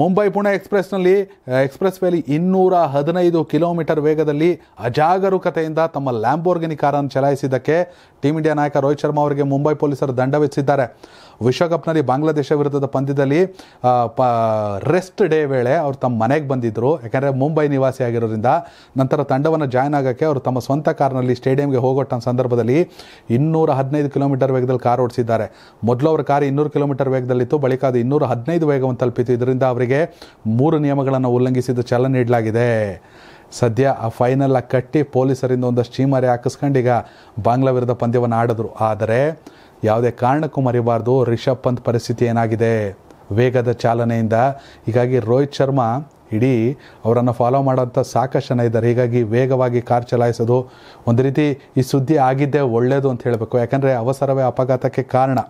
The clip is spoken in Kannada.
ಮುಂಬೈ ಪುಣೆ ಎಕ್ಸ್ಪ್ರೆಸ್ನಲ್ಲಿ ಎಕ್ಸ್ಪ್ರೆಸ್ ವೇಲಿ ಇನ್ನೂರ ಹದಿನೈದು ಕಿಲೋಮೀಟರ್ ವೇಗದಲ್ಲಿ ಅಜಾಗರೂಕತೆಯಿಂದ ತಮ್ಮ ಲ್ಯಾಂಬೋರ್ಗಿನಿ ಕಾರನ್ನು ಚಲಾಯಿಸಿದ್ದಕ್ಕೆ ಟೀಂ ಇಂಡಿಯಾ ನಾಯಕ ರೋಹಿತ್ ಶರ್ಮಾ ಅವರಿಗೆ ಮುಂಬೈ ಪೊಲೀಸರು ದಂಡ ವಿಧಿಸಿದ್ದಾರೆ ವಿಶ್ವಕಪ್ನಲ್ಲಿ ಬಾಂಗ್ಲಾದೇಶ ವಿರುದ್ಧದ ಪಂದ್ಯದಲ್ಲಿ ಪ ರೆಸ್ಟ್ ಡೇ ವೇಳೆ ಅವರು ತಮ್ಮ ಮನೆಗೆ ಬಂದಿದ್ದರು ಯಾಕಂದರೆ ಮುಂಬೈ ನಿವಾಸಿ ಆಗಿರೋದ್ರಿಂದ ನಂತರ ತಂಡವನ್ನು ಜಾಯ್ನ್ ಆಗೋಕ್ಕೆ ಅವರು ತಮ್ಮ ಸ್ವಂತ ಕಾರ್ನಲ್ಲಿ ಸ್ಟೇಡಿಯಂಗೆ ಹೋಗೋಟ್ಟ ಸಂದರ್ಭದಲ್ಲಿ ಇನ್ನೂರ ಹದಿನೈದು ಕಿಲೋಮೀಟರ್ ವೇಗದಲ್ಲಿ ಕಾರ್ ಓಡಿಸಿದ್ದಾರೆ ಮೊದಲು ಅವರ ಕಾರ್ ಇನ್ನೂರು ಕಿಲೋಮೀಟರ್ ವೇಗದಲ್ಲಿತ್ತು ಬಳಿಕ ಅದು ಇನ್ನೂರ ಹದಿನೈದು ವೇಗವನ್ನು ತಲುಪಿತು ಇದರಿಂದ ಅವರಿಗೆ ಮೂರು ನಿಯಮಗಳನ್ನು ಉಲ್ಲಂಘಿಸಿದ್ದು ಚಲನೆ ನೀಡಲಾಗಿದೆ ಸದ್ಯ ಆ ಫೈನಲ್ ಕಟ್ಟಿ ಪೊಲೀಸರಿಂದ ಒಂದಷ್ಟು ಚೀಮಾರಿ ಹಾಕಿಸ್ಕೊಂಡು ಈಗ ಬಾಂಗ್ಲಾ ವಿರುದ್ಧ ಪಂದ್ಯವನ್ನು ಆಡಿದ್ರು ಆದರೆ ಯಾವುದೇ ಕಾರಣಕ್ಕೂ ಮರಿಬಾರ್ದು ರಿಷಬ್ ಪಂತ್ ಪರಿಸ್ಥಿತಿ ಏನಾಗಿದೆ ವೇಗದ ಚಾಲನೆಯಿಂದ ಹೀಗಾಗಿ ರೋಹಿತ್ ಶರ್ಮಾ ಇಡೀ ಅವರನ್ನು ಫಾಲೋ ಮಾಡೋಂಥ ಸಾಕಷ್ಟು ಜನ ಇದ್ದಾರೆ ಹೀಗಾಗಿ ವೇಗವಾಗಿ ಕಾರ್ ಚಲಾಯಿಸೋದು ಒಂದು ರೀತಿ ಈ ಸುದ್ದಿ ಆಗಿದ್ದೇ ಒಳ್ಳೆಯದು ಅಂತ ಹೇಳಬೇಕು ಯಾಕಂದರೆ ಅವಸರವೇ ಅಪಘಾತಕ್ಕೆ ಕಾರಣ